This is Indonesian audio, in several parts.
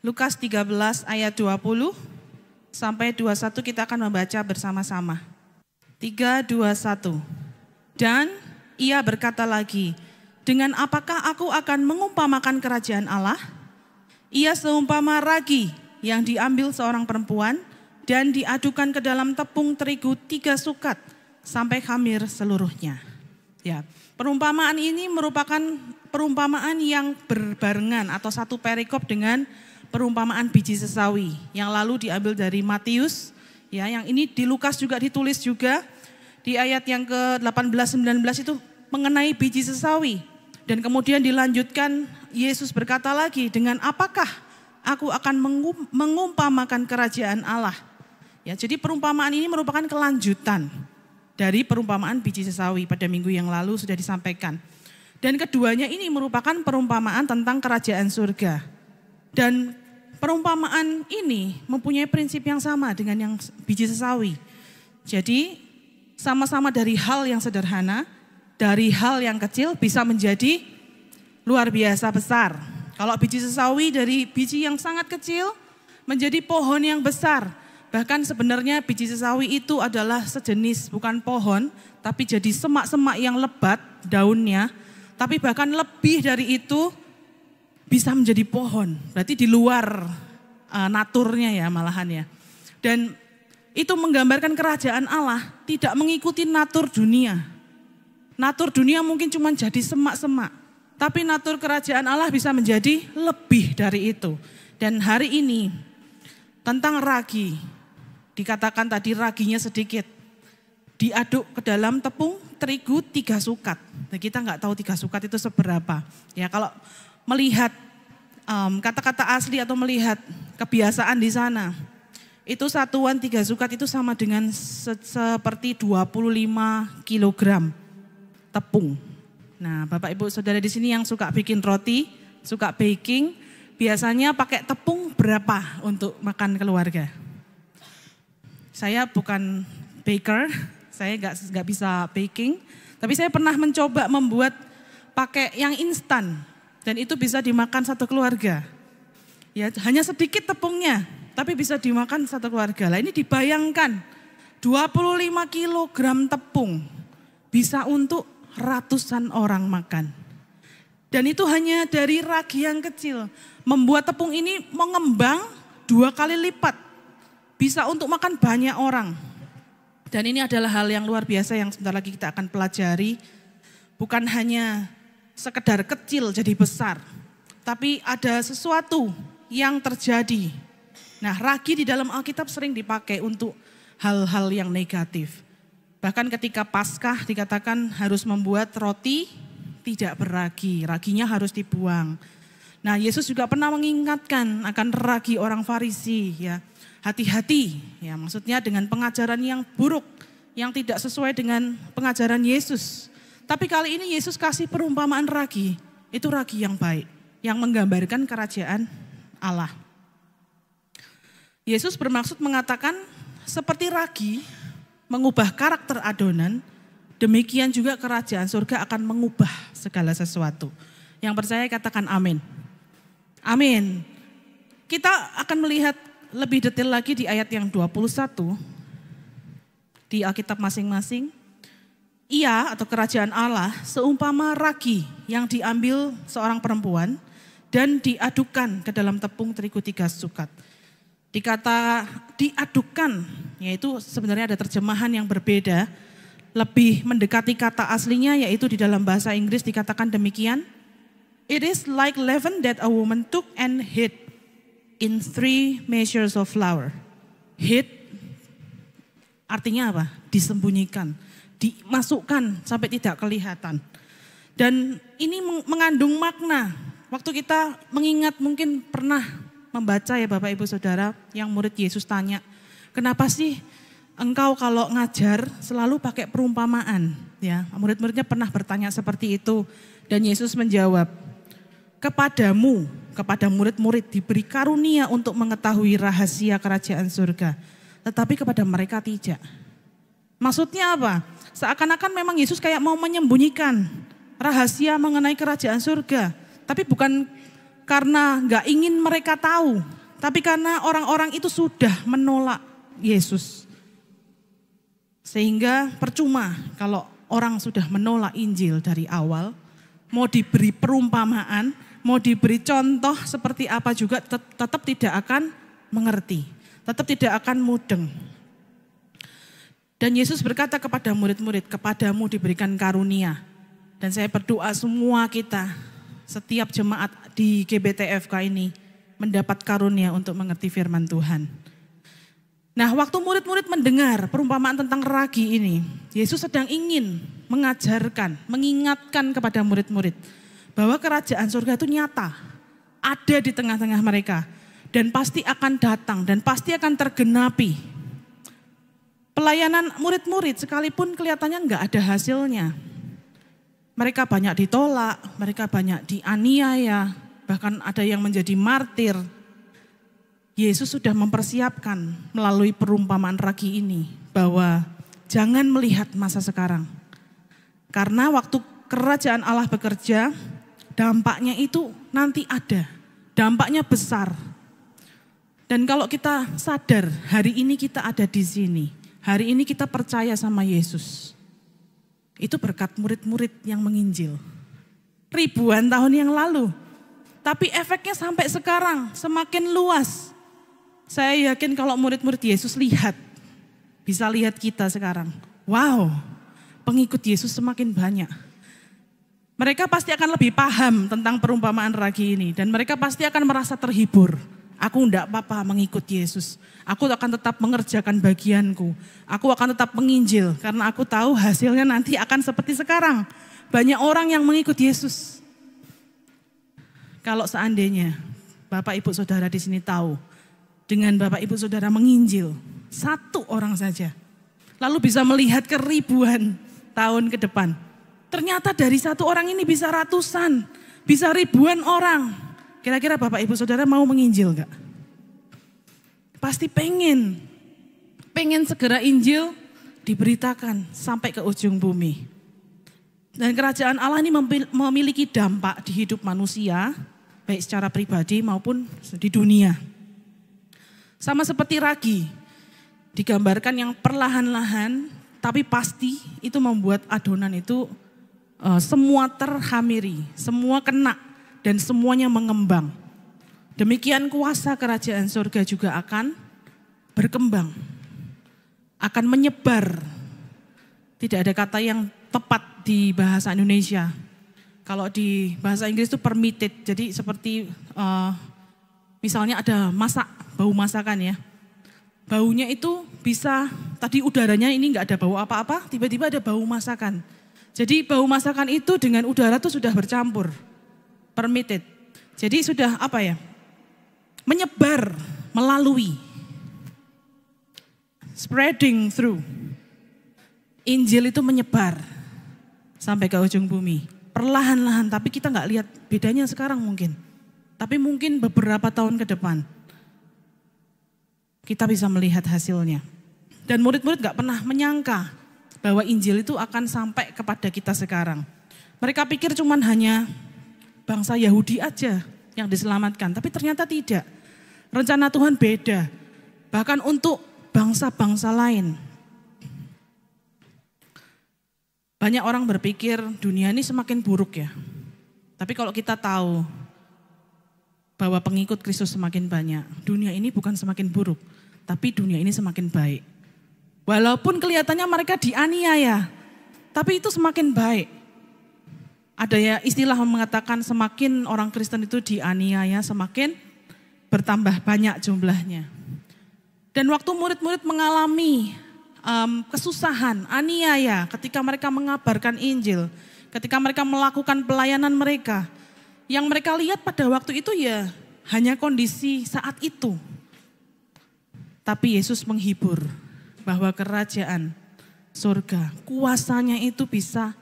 Lukas 13 ayat 20 sampai 21 kita akan membaca bersama-sama. 3, 2, 1. Dan ia berkata lagi, dengan apakah aku akan mengumpamakan kerajaan Allah? Ia seumpama ragi yang diambil seorang perempuan dan diadukan ke dalam tepung terigu tiga sukat sampai hamir seluruhnya. Ya, perumpamaan ini merupakan perumpamaan yang berbarengan atau satu perikop dengan perumpamaan biji sesawi yang lalu diambil dari Matius ya yang ini di Lukas juga ditulis juga di ayat yang ke-18 19 itu mengenai biji sesawi dan kemudian dilanjutkan Yesus berkata lagi dengan apakah aku akan mengumpamakan kerajaan Allah ya jadi perumpamaan ini merupakan kelanjutan dari perumpamaan biji sesawi pada minggu yang lalu sudah disampaikan dan keduanya ini merupakan perumpamaan tentang kerajaan surga. Dan Perumpamaan ini mempunyai prinsip yang sama dengan yang biji sesawi. Jadi sama-sama dari hal yang sederhana, dari hal yang kecil bisa menjadi luar biasa besar. Kalau biji sesawi dari biji yang sangat kecil menjadi pohon yang besar. Bahkan sebenarnya biji sesawi itu adalah sejenis bukan pohon, tapi jadi semak-semak yang lebat daunnya. Tapi bahkan lebih dari itu bisa menjadi pohon. Berarti di luar uh, naturnya ya malahan ya. Dan itu menggambarkan kerajaan Allah tidak mengikuti natur dunia. Natur dunia mungkin cuma jadi semak-semak. Tapi natur kerajaan Allah bisa menjadi lebih dari itu. Dan hari ini tentang ragi. Dikatakan tadi raginya sedikit. Diaduk ke dalam tepung terigu tiga sukat. Nah, kita nggak tahu tiga sukat itu seberapa. Ya kalau melihat kata um, kata-kata asli atau melihat kebiasaan di sana. Itu satuan tiga sukat itu sama dengan se seperti 25 kilogram tepung. Nah, Bapak Ibu Saudara di sini yang suka bikin roti, suka baking, biasanya pakai tepung berapa untuk makan keluarga? Saya bukan baker, saya nggak nggak bisa baking, tapi saya pernah mencoba membuat pakai yang instan. Dan itu bisa dimakan satu keluarga. Ya, hanya sedikit tepungnya, tapi bisa dimakan satu keluarga. Lah ini dibayangkan 25 kilogram tepung bisa untuk ratusan orang makan. Dan itu hanya dari ragi yang kecil. Membuat tepung ini mengembang dua kali lipat. Bisa untuk makan banyak orang. Dan ini adalah hal yang luar biasa yang sebentar lagi kita akan pelajari. Bukan hanya sekedar kecil jadi besar. Tapi ada sesuatu yang terjadi. Nah, ragi di dalam Alkitab sering dipakai untuk hal-hal yang negatif. Bahkan ketika Paskah dikatakan harus membuat roti tidak beragi, raginya harus dibuang. Nah, Yesus juga pernah mengingatkan akan ragi orang Farisi ya. Hati-hati ya, maksudnya dengan pengajaran yang buruk yang tidak sesuai dengan pengajaran Yesus. Tapi kali ini Yesus kasih perumpamaan ragi. Itu ragi yang baik, yang menggambarkan kerajaan Allah. Yesus bermaksud mengatakan seperti ragi mengubah karakter adonan, demikian juga kerajaan surga akan mengubah segala sesuatu. Yang percaya katakan amin. Amin. Kita akan melihat lebih detail lagi di ayat yang 21 di Alkitab masing-masing. Ia atau kerajaan Allah seumpama ragi yang diambil seorang perempuan dan diadukan ke dalam tepung terigu tiga sukat. Dikata diadukan, yaitu sebenarnya ada terjemahan yang berbeda, lebih mendekati kata aslinya yaitu di dalam bahasa Inggris dikatakan demikian. It is like leaven that a woman took and hid in three measures of flour. Hid artinya apa? Disembunyikan dimasukkan sampai tidak kelihatan. Dan ini mengandung makna. Waktu kita mengingat mungkin pernah membaca ya Bapak Ibu Saudara yang murid Yesus tanya, kenapa sih engkau kalau ngajar selalu pakai perumpamaan? Ya, murid-muridnya pernah bertanya seperti itu dan Yesus menjawab, kepadamu, kepada murid-murid diberi karunia untuk mengetahui rahasia kerajaan surga, tetapi kepada mereka tidak. Maksudnya apa? Seakan-akan memang Yesus kayak mau menyembunyikan rahasia mengenai kerajaan surga. Tapi bukan karena nggak ingin mereka tahu. Tapi karena orang-orang itu sudah menolak Yesus. Sehingga percuma kalau orang sudah menolak Injil dari awal. Mau diberi perumpamaan, mau diberi contoh seperti apa juga tetap tidak akan mengerti. Tetap tidak akan mudeng. Dan Yesus berkata kepada murid-murid, kepadamu diberikan karunia. Dan saya berdoa semua kita, setiap jemaat di GBTFK ini, mendapat karunia untuk mengerti firman Tuhan. Nah waktu murid-murid mendengar perumpamaan tentang ragi ini, Yesus sedang ingin mengajarkan, mengingatkan kepada murid-murid bahwa kerajaan surga itu nyata, ada di tengah-tengah mereka, dan pasti akan datang, dan pasti akan tergenapi Pelayanan murid-murid sekalipun kelihatannya nggak ada hasilnya. Mereka banyak ditolak, mereka banyak dianiaya, bahkan ada yang menjadi martir. Yesus sudah mempersiapkan melalui perumpamaan ragi ini bahwa jangan melihat masa sekarang. Karena waktu kerajaan Allah bekerja, dampaknya itu nanti ada. Dampaknya besar. Dan kalau kita sadar hari ini kita ada di sini, Hari ini kita percaya sama Yesus. Itu berkat murid-murid yang menginjil. Ribuan tahun yang lalu. Tapi efeknya sampai sekarang semakin luas. Saya yakin kalau murid-murid Yesus lihat, bisa lihat kita sekarang. Wow, pengikut Yesus semakin banyak. Mereka pasti akan lebih paham tentang perumpamaan ragi ini dan mereka pasti akan merasa terhibur. Aku tidak apa-apa mengikut Yesus. Aku akan tetap mengerjakan bagianku. Aku akan tetap menginjil karena aku tahu hasilnya nanti akan seperti sekarang. Banyak orang yang mengikut Yesus. Kalau seandainya Bapak Ibu Saudara di sini tahu dengan Bapak Ibu Saudara menginjil satu orang saja. Lalu bisa melihat keribuan tahun ke depan. Ternyata dari satu orang ini bisa ratusan, bisa ribuan orang. Kira-kira Bapak Ibu Saudara mau menginjil nggak? Pasti pengen. Pengen segera Injil diberitakan sampai ke ujung bumi. Dan kerajaan Allah ini memiliki dampak di hidup manusia, baik secara pribadi maupun di dunia. Sama seperti ragi, digambarkan yang perlahan-lahan, tapi pasti itu membuat adonan itu eh, semua terhamiri, semua kena dan semuanya mengembang. Demikian kuasa kerajaan surga juga akan berkembang, akan menyebar. Tidak ada kata yang tepat di bahasa Indonesia. Kalau di bahasa Inggris itu permitted, jadi seperti uh, misalnya ada masak, bau masakan ya. Baunya itu bisa, tadi udaranya ini nggak ada bau apa-apa, tiba-tiba ada bau masakan. Jadi bau masakan itu dengan udara itu sudah bercampur permitted. Jadi sudah apa ya? Menyebar melalui spreading through. Injil itu menyebar sampai ke ujung bumi. Perlahan-lahan, tapi kita nggak lihat bedanya sekarang mungkin. Tapi mungkin beberapa tahun ke depan kita bisa melihat hasilnya. Dan murid-murid nggak pernah menyangka bahwa Injil itu akan sampai kepada kita sekarang. Mereka pikir cuman hanya bangsa Yahudi aja yang diselamatkan, tapi ternyata tidak. Rencana Tuhan beda, bahkan untuk bangsa-bangsa lain. Banyak orang berpikir dunia ini semakin buruk ya. Tapi kalau kita tahu bahwa pengikut Kristus semakin banyak, dunia ini bukan semakin buruk, tapi dunia ini semakin baik. Walaupun kelihatannya mereka dianiaya, tapi itu semakin baik ada ya istilah mengatakan semakin orang Kristen itu dianiaya, semakin bertambah banyak jumlahnya. Dan waktu murid-murid mengalami um, kesusahan, aniaya, ketika mereka mengabarkan Injil, ketika mereka melakukan pelayanan mereka, yang mereka lihat pada waktu itu ya hanya kondisi saat itu. Tapi Yesus menghibur bahwa kerajaan surga, kuasanya itu bisa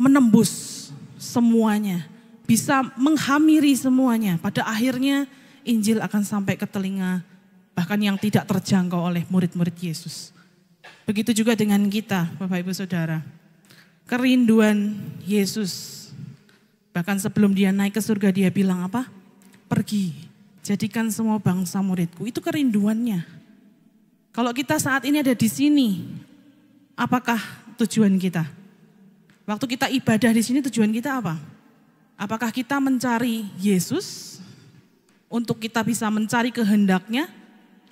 menembus semuanya, bisa menghamiri semuanya. Pada akhirnya Injil akan sampai ke telinga bahkan yang tidak terjangkau oleh murid-murid Yesus. Begitu juga dengan kita, Bapak Ibu Saudara. Kerinduan Yesus bahkan sebelum dia naik ke surga dia bilang apa? Pergi, jadikan semua bangsa muridku. Itu kerinduannya. Kalau kita saat ini ada di sini, apakah tujuan kita? Waktu kita ibadah di sini tujuan kita apa? Apakah kita mencari Yesus untuk kita bisa mencari kehendaknya?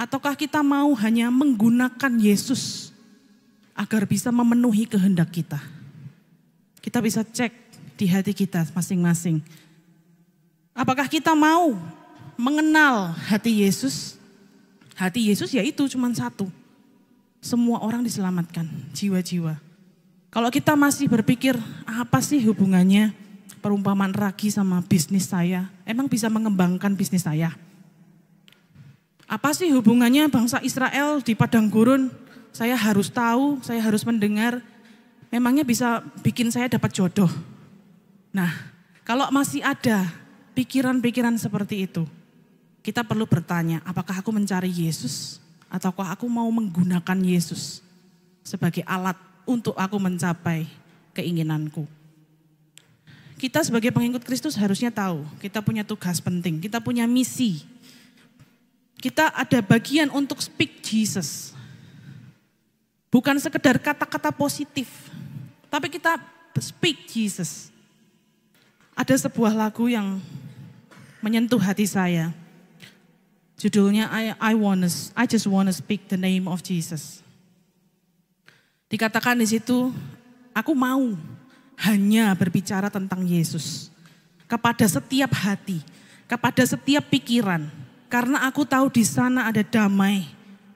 Ataukah kita mau hanya menggunakan Yesus agar bisa memenuhi kehendak kita? Kita bisa cek di hati kita masing-masing. Apakah kita mau mengenal hati Yesus? Hati Yesus yaitu cuma satu. Semua orang diselamatkan, jiwa-jiwa. Kalau kita masih berpikir apa sih hubungannya perumpamaan ragi sama bisnis saya? Emang bisa mengembangkan bisnis saya? Apa sih hubungannya bangsa Israel di padang gurun? Saya harus tahu, saya harus mendengar. Memangnya bisa bikin saya dapat jodoh? Nah, kalau masih ada pikiran-pikiran seperti itu, kita perlu bertanya, apakah aku mencari Yesus ataukah aku mau menggunakan Yesus sebagai alat untuk aku mencapai keinginanku. Kita sebagai pengikut Kristus harusnya tahu, kita punya tugas penting, kita punya misi. Kita ada bagian untuk speak Jesus. Bukan sekedar kata-kata positif, tapi kita speak Jesus. Ada sebuah lagu yang menyentuh hati saya. Judulnya I, I, wanna, I just wanna speak the name of Jesus. Dikatakan di situ, aku mau hanya berbicara tentang Yesus kepada setiap hati, kepada setiap pikiran, karena aku tahu di sana ada damai,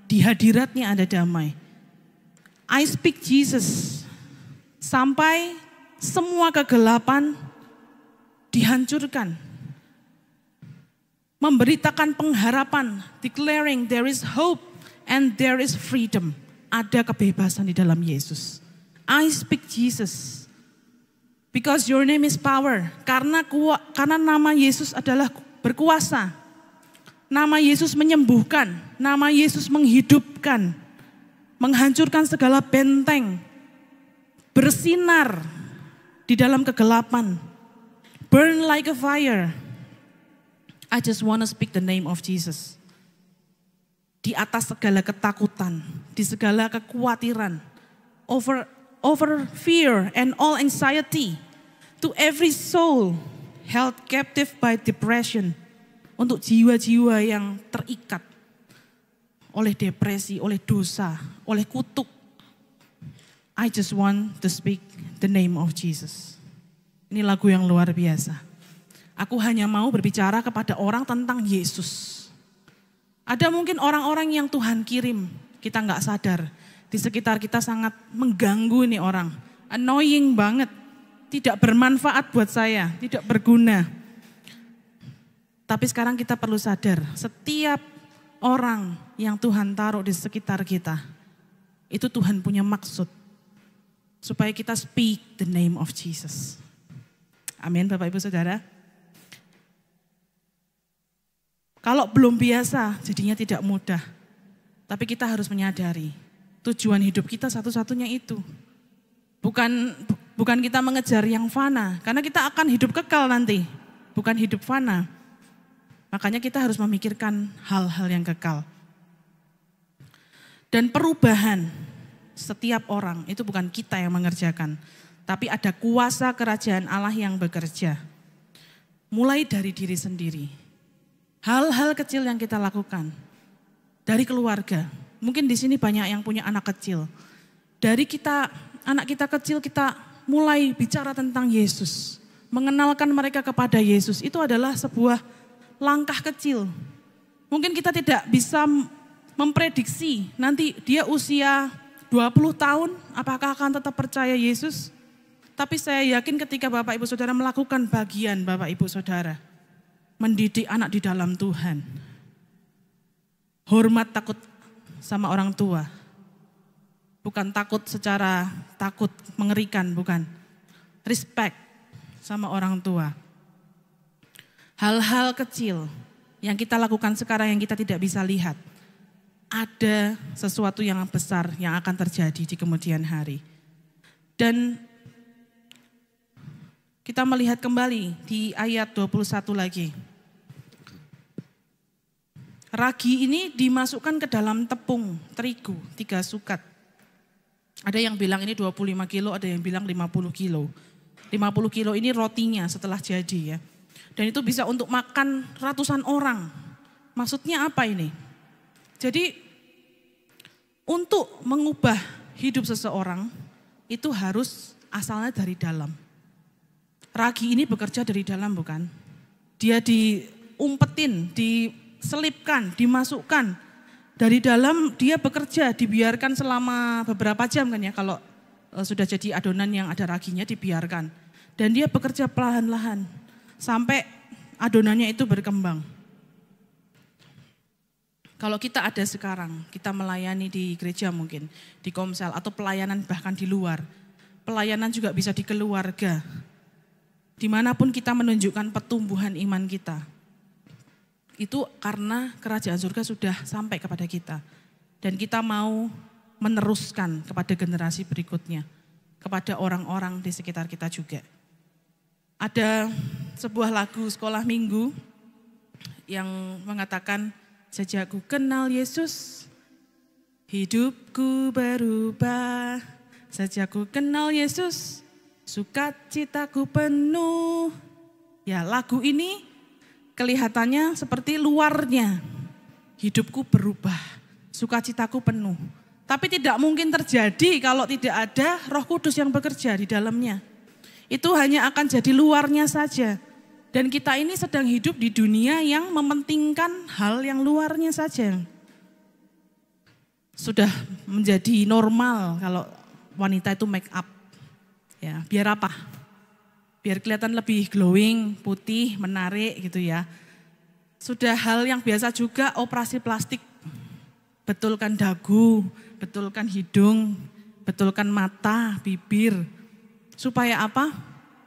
di hadiratnya ada damai. I speak Jesus sampai semua kegelapan dihancurkan. Memberitakan pengharapan, declaring there is hope and there is freedom ada kebebasan di dalam Yesus. I speak Jesus. Because your name is power. Karena ku, karena nama Yesus adalah berkuasa. Nama Yesus menyembuhkan, nama Yesus menghidupkan, menghancurkan segala benteng, bersinar di dalam kegelapan. Burn like a fire. I just want to speak the name of Jesus di atas segala ketakutan, di segala kekhawatiran, over over fear and all anxiety, to every soul held captive by depression, untuk jiwa-jiwa yang terikat oleh depresi, oleh dosa, oleh kutuk. I just want to speak the name of Jesus. Ini lagu yang luar biasa. Aku hanya mau berbicara kepada orang tentang Yesus ada mungkin orang-orang yang Tuhan kirim, kita nggak sadar. Di sekitar kita sangat mengganggu ini orang. Annoying banget. Tidak bermanfaat buat saya, tidak berguna. Tapi sekarang kita perlu sadar, setiap orang yang Tuhan taruh di sekitar kita, itu Tuhan punya maksud. Supaya kita speak the name of Jesus. Amin Bapak Ibu Saudara. Kalau belum biasa, jadinya tidak mudah. Tapi kita harus menyadari tujuan hidup kita satu-satunya itu. Bukan bukan kita mengejar yang fana, karena kita akan hidup kekal nanti, bukan hidup fana. Makanya kita harus memikirkan hal-hal yang kekal. Dan perubahan setiap orang itu bukan kita yang mengerjakan, tapi ada kuasa kerajaan Allah yang bekerja. Mulai dari diri sendiri. Hal-hal kecil yang kita lakukan dari keluarga. Mungkin di sini banyak yang punya anak kecil. Dari kita anak kita kecil kita mulai bicara tentang Yesus, mengenalkan mereka kepada Yesus. Itu adalah sebuah langkah kecil. Mungkin kita tidak bisa memprediksi nanti dia usia 20 tahun apakah akan tetap percaya Yesus? Tapi saya yakin ketika Bapak Ibu Saudara melakukan bagian Bapak Ibu Saudara, mendidik anak di dalam Tuhan. Hormat takut sama orang tua. Bukan takut secara takut mengerikan, bukan. Respect sama orang tua. Hal-hal kecil yang kita lakukan sekarang yang kita tidak bisa lihat. Ada sesuatu yang besar yang akan terjadi di kemudian hari. Dan kita melihat kembali di ayat 21 lagi. Ragi ini dimasukkan ke dalam tepung terigu, tiga sukat. Ada yang bilang ini 25 kilo, ada yang bilang 50 kilo. 50 kilo ini rotinya setelah jadi ya. Dan itu bisa untuk makan ratusan orang. Maksudnya apa ini? Jadi untuk mengubah hidup seseorang itu harus asalnya dari dalam. Ragi ini bekerja dari dalam bukan? Dia diumpetin, diselipkan, dimasukkan. Dari dalam dia bekerja, dibiarkan selama beberapa jam kan ya kalau e, sudah jadi adonan yang ada raginya dibiarkan. Dan dia bekerja perlahan-lahan sampai adonannya itu berkembang. Kalau kita ada sekarang, kita melayani di gereja mungkin, di komsel atau pelayanan bahkan di luar. Pelayanan juga bisa di keluarga Dimanapun kita menunjukkan pertumbuhan iman kita, itu karena kerajaan surga sudah sampai kepada kita. Dan kita mau meneruskan kepada generasi berikutnya, kepada orang-orang di sekitar kita juga. Ada sebuah lagu sekolah minggu yang mengatakan, Sejak ku kenal Yesus, hidupku berubah. Sejak ku kenal Yesus, Sukacitaku penuh. Ya lagu ini kelihatannya seperti luarnya. Hidupku berubah, sukacitaku penuh. Tapi tidak mungkin terjadi kalau tidak ada roh kudus yang bekerja di dalamnya. Itu hanya akan jadi luarnya saja. Dan kita ini sedang hidup di dunia yang mementingkan hal yang luarnya saja. Sudah menjadi normal kalau wanita itu make up Ya, biar apa? Biar kelihatan lebih glowing, putih, menarik gitu ya. Sudah hal yang biasa juga operasi plastik. Betulkan dagu, betulkan hidung, betulkan mata, bibir. Supaya apa?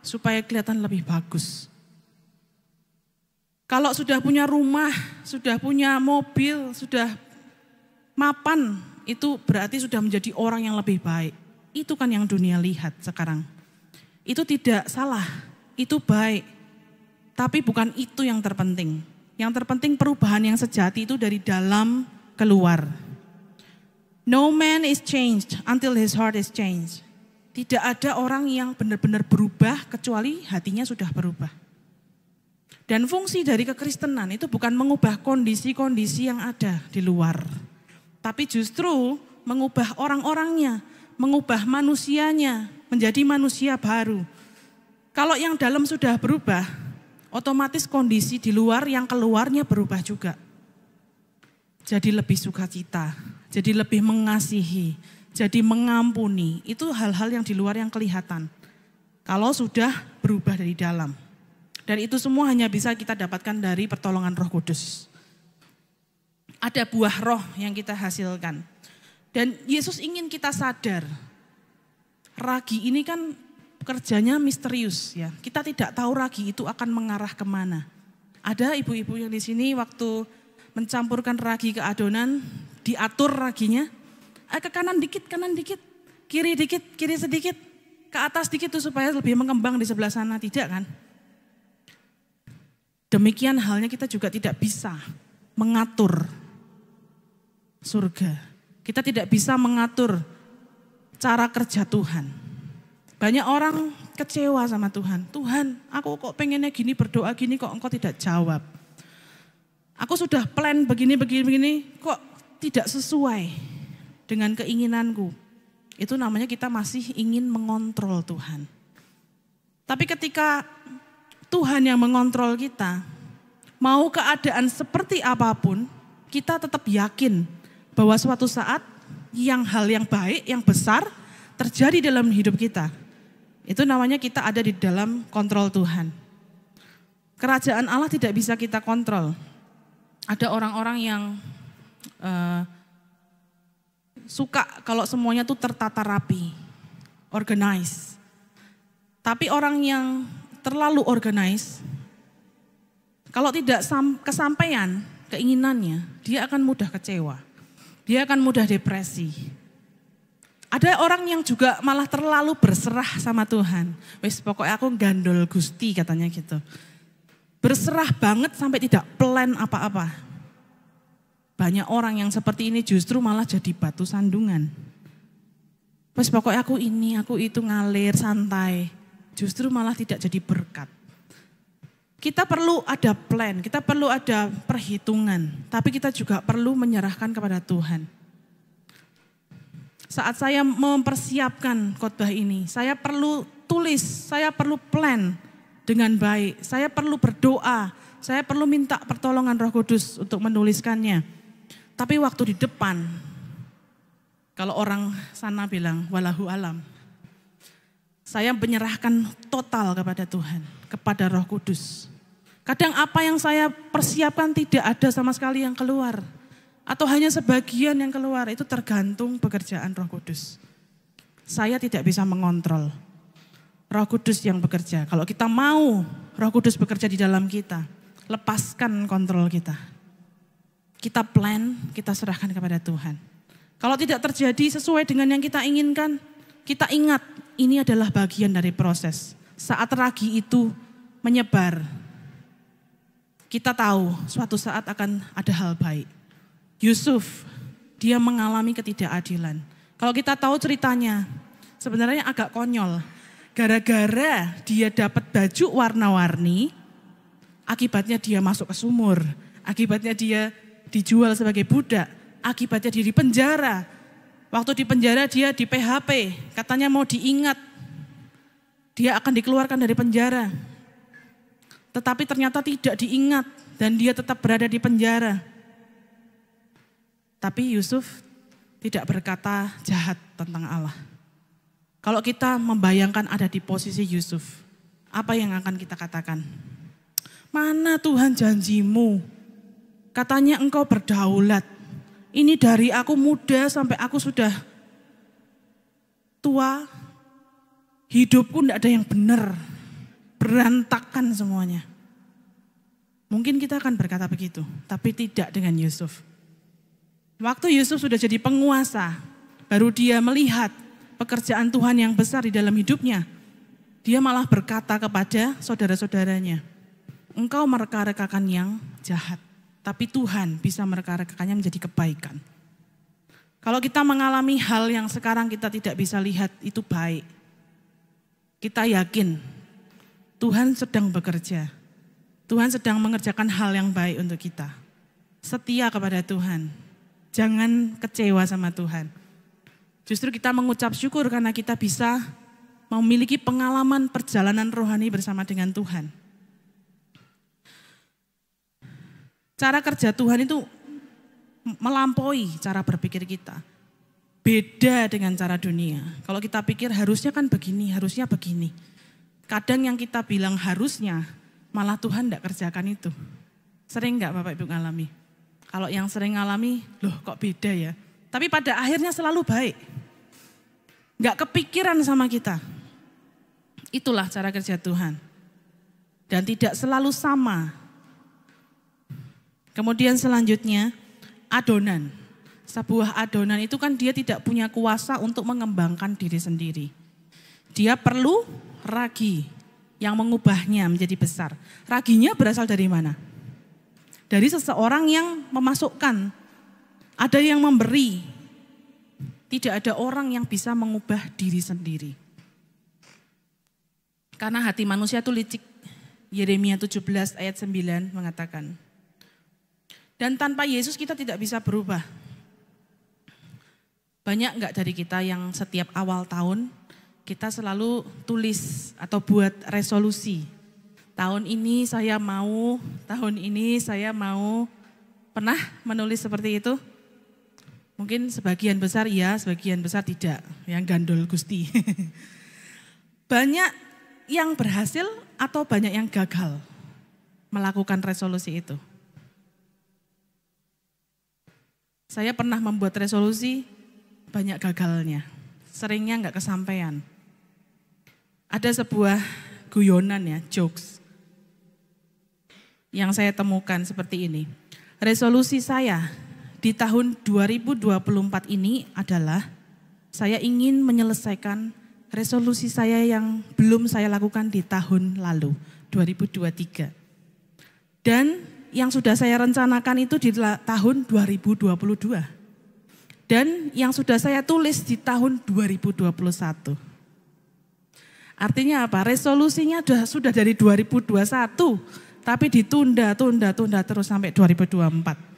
Supaya kelihatan lebih bagus. Kalau sudah punya rumah, sudah punya mobil, sudah mapan, itu berarti sudah menjadi orang yang lebih baik. Itu kan yang dunia lihat sekarang. Itu tidak salah, itu baik. Tapi bukan itu yang terpenting. Yang terpenting perubahan yang sejati itu dari dalam keluar. No man is changed until his heart is changed. Tidak ada orang yang benar-benar berubah kecuali hatinya sudah berubah. Dan fungsi dari kekristenan itu bukan mengubah kondisi-kondisi yang ada di luar. Tapi justru mengubah orang-orangnya, mengubah manusianya menjadi manusia baru. Kalau yang dalam sudah berubah, otomatis kondisi di luar yang keluarnya berubah juga. Jadi lebih suka sukacita, jadi lebih mengasihi, jadi mengampuni. Itu hal-hal yang di luar yang kelihatan. Kalau sudah berubah dari dalam. Dan itu semua hanya bisa kita dapatkan dari pertolongan Roh Kudus. Ada buah roh yang kita hasilkan. Dan Yesus ingin kita sadar, ragi ini kan kerjanya misterius ya. Kita tidak tahu ragi itu akan mengarah kemana. Ada ibu-ibu yang di sini waktu mencampurkan ragi ke adonan, diatur raginya, eh, ke kanan dikit, kanan dikit, kiri dikit, kiri sedikit, ke atas dikit tuh supaya lebih mengembang di sebelah sana, tidak kan? Demikian halnya kita juga tidak bisa mengatur surga. Kita tidak bisa mengatur cara kerja Tuhan. Banyak orang kecewa sama Tuhan. Tuhan, aku kok pengennya gini berdoa gini kok engkau tidak jawab. Aku sudah plan begini begini begini kok tidak sesuai dengan keinginanku. Itu namanya kita masih ingin mengontrol Tuhan. Tapi ketika Tuhan yang mengontrol kita, mau keadaan seperti apapun, kita tetap yakin bahwa suatu saat yang hal yang baik, yang besar terjadi dalam hidup kita. Itu namanya kita ada di dalam kontrol Tuhan. Kerajaan Allah tidak bisa kita kontrol. Ada orang-orang yang uh, suka kalau semuanya itu tertata rapi, organize. Tapi orang yang terlalu organize, kalau tidak kesampaian keinginannya, dia akan mudah kecewa dia akan mudah depresi. Ada orang yang juga malah terlalu berserah sama Tuhan. Wes pokoknya aku gandol gusti katanya gitu. Berserah banget sampai tidak plan apa-apa. Banyak orang yang seperti ini justru malah jadi batu sandungan. Wes pokoknya aku ini, aku itu ngalir santai. Justru malah tidak jadi berkat. Kita perlu ada plan, kita perlu ada perhitungan, tapi kita juga perlu menyerahkan kepada Tuhan. Saat saya mempersiapkan khotbah ini, saya perlu tulis, saya perlu plan dengan baik, saya perlu berdoa, saya perlu minta pertolongan Roh Kudus untuk menuliskannya. Tapi waktu di depan, kalau orang sana bilang walahu alam, saya menyerahkan total kepada Tuhan kepada Roh Kudus. Kadang apa yang saya persiapkan tidak ada sama sekali yang keluar. Atau hanya sebagian yang keluar, itu tergantung pekerjaan roh kudus. Saya tidak bisa mengontrol roh kudus yang bekerja. Kalau kita mau roh kudus bekerja di dalam kita, lepaskan kontrol kita. Kita plan, kita serahkan kepada Tuhan. Kalau tidak terjadi sesuai dengan yang kita inginkan, kita ingat ini adalah bagian dari proses saat ragi itu menyebar, kita tahu suatu saat akan ada hal baik. Yusuf, dia mengalami ketidakadilan. Kalau kita tahu ceritanya, sebenarnya agak konyol. Gara-gara dia dapat baju warna-warni, akibatnya dia masuk ke sumur, akibatnya dia dijual sebagai budak, akibatnya dia di penjara. Waktu di penjara dia di PHP, katanya mau diingat dia akan dikeluarkan dari penjara. Tetapi ternyata tidak diingat dan dia tetap berada di penjara. Tapi Yusuf tidak berkata jahat tentang Allah. Kalau kita membayangkan ada di posisi Yusuf, apa yang akan kita katakan? Mana Tuhan janjimu? Katanya engkau berdaulat. Ini dari aku muda sampai aku sudah tua, Hidupku tidak ada yang benar. Berantakan semuanya. Mungkin kita akan berkata begitu, tapi tidak dengan Yusuf. Waktu Yusuf sudah jadi penguasa, baru dia melihat pekerjaan Tuhan yang besar di dalam hidupnya. Dia malah berkata kepada saudara-saudaranya, engkau mereka-rekakan yang jahat, tapi Tuhan bisa mereka-rekakannya menjadi kebaikan. Kalau kita mengalami hal yang sekarang kita tidak bisa lihat itu baik, kita yakin Tuhan sedang bekerja. Tuhan sedang mengerjakan hal yang baik untuk kita. Setia kepada Tuhan. Jangan kecewa sama Tuhan. Justru kita mengucap syukur karena kita bisa memiliki pengalaman perjalanan rohani bersama dengan Tuhan. Cara kerja Tuhan itu melampaui cara berpikir kita beda dengan cara dunia. Kalau kita pikir harusnya kan begini, harusnya begini. Kadang yang kita bilang harusnya, malah Tuhan tidak kerjakan itu. Sering nggak Bapak Ibu ngalami? Kalau yang sering ngalami, loh kok beda ya. Tapi pada akhirnya selalu baik. Nggak kepikiran sama kita. Itulah cara kerja Tuhan. Dan tidak selalu sama. Kemudian selanjutnya, adonan sebuah adonan itu kan dia tidak punya kuasa untuk mengembangkan diri sendiri. Dia perlu ragi yang mengubahnya menjadi besar. Raginya berasal dari mana? Dari seseorang yang memasukkan. Ada yang memberi. Tidak ada orang yang bisa mengubah diri sendiri. Karena hati manusia itu licik. Yeremia 17 ayat 9 mengatakan. Dan tanpa Yesus kita tidak bisa berubah banyak nggak dari kita yang setiap awal tahun kita selalu tulis atau buat resolusi. Tahun ini saya mau, tahun ini saya mau. Pernah menulis seperti itu? Mungkin sebagian besar ya sebagian besar tidak. Yang gandul gusti. banyak yang berhasil atau banyak yang gagal melakukan resolusi itu. Saya pernah membuat resolusi banyak gagalnya. Seringnya nggak kesampaian. Ada sebuah guyonan ya, jokes. Yang saya temukan seperti ini. Resolusi saya di tahun 2024 ini adalah saya ingin menyelesaikan resolusi saya yang belum saya lakukan di tahun lalu, 2023. Dan yang sudah saya rencanakan itu di tahun 2022 dan yang sudah saya tulis di tahun 2021. Artinya apa? Resolusinya sudah dari 2021, tapi ditunda, tunda, tunda terus sampai 2024.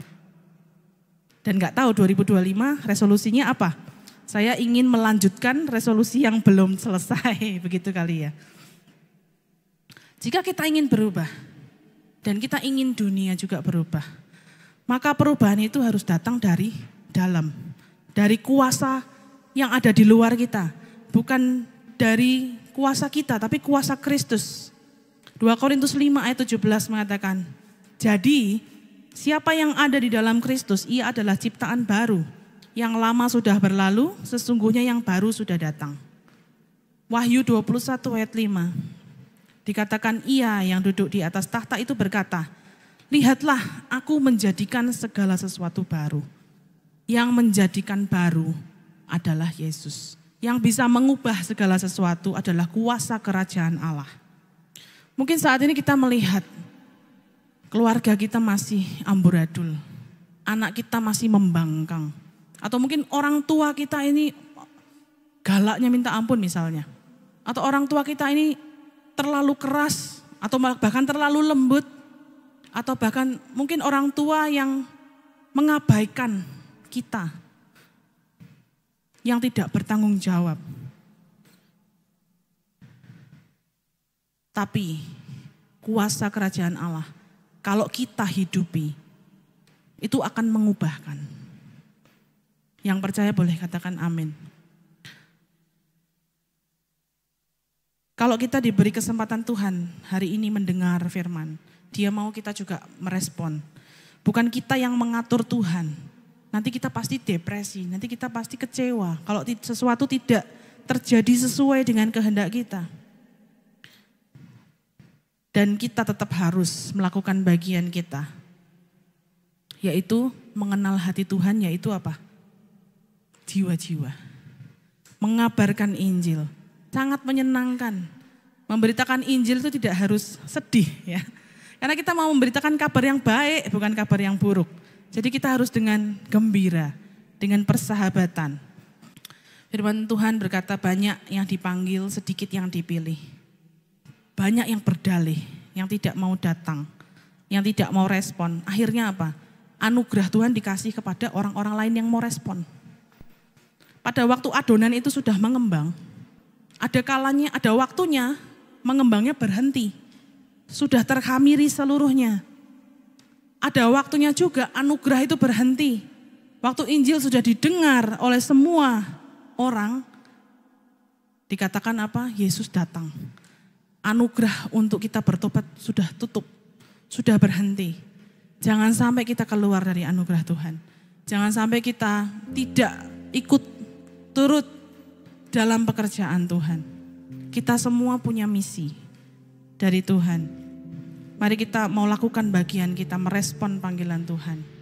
Dan nggak tahu 2025 resolusinya apa? Saya ingin melanjutkan resolusi yang belum selesai, begitu kali ya. Jika kita ingin berubah dan kita ingin dunia juga berubah, maka perubahan itu harus datang dari dalam dari kuasa yang ada di luar kita, bukan dari kuasa kita, tapi kuasa Kristus. 2 Korintus 5 ayat 17 mengatakan, "Jadi, siapa yang ada di dalam Kristus, ia adalah ciptaan baru. Yang lama sudah berlalu, sesungguhnya yang baru sudah datang." Wahyu 21 ayat 5. Dikatakan ia yang duduk di atas tahta itu berkata, "Lihatlah, aku menjadikan segala sesuatu baru." yang menjadikan baru adalah Yesus. Yang bisa mengubah segala sesuatu adalah kuasa kerajaan Allah. Mungkin saat ini kita melihat keluarga kita masih amburadul, anak kita masih membangkang, atau mungkin orang tua kita ini galaknya minta ampun misalnya, atau orang tua kita ini terlalu keras, atau bahkan terlalu lembut, atau bahkan mungkin orang tua yang mengabaikan kita yang tidak bertanggung jawab. Tapi kuasa kerajaan Allah, kalau kita hidupi, itu akan mengubahkan. Yang percaya boleh katakan amin. Kalau kita diberi kesempatan Tuhan hari ini mendengar firman, Dia mau kita juga merespon. Bukan kita yang mengatur Tuhan, nanti kita pasti depresi, nanti kita pasti kecewa kalau sesuatu tidak terjadi sesuai dengan kehendak kita. Dan kita tetap harus melakukan bagian kita, yaitu mengenal hati Tuhan, yaitu apa? Jiwa-jiwa. Mengabarkan Injil, sangat menyenangkan. Memberitakan Injil itu tidak harus sedih ya. Karena kita mau memberitakan kabar yang baik, bukan kabar yang buruk. Jadi kita harus dengan gembira, dengan persahabatan. Firman Tuhan berkata banyak yang dipanggil, sedikit yang dipilih. Banyak yang berdalih, yang tidak mau datang, yang tidak mau respon. Akhirnya apa? Anugerah Tuhan dikasih kepada orang-orang lain yang mau respon. Pada waktu adonan itu sudah mengembang, ada kalanya, ada waktunya, mengembangnya berhenti. Sudah terhamiri seluruhnya, ada waktunya juga anugerah itu berhenti. Waktu Injil sudah didengar oleh semua orang, dikatakan apa? Yesus datang. Anugerah untuk kita bertobat sudah tutup, sudah berhenti. Jangan sampai kita keluar dari anugerah Tuhan. Jangan sampai kita tidak ikut turut dalam pekerjaan Tuhan. Kita semua punya misi dari Tuhan. Mari kita mau lakukan bagian kita merespon panggilan Tuhan.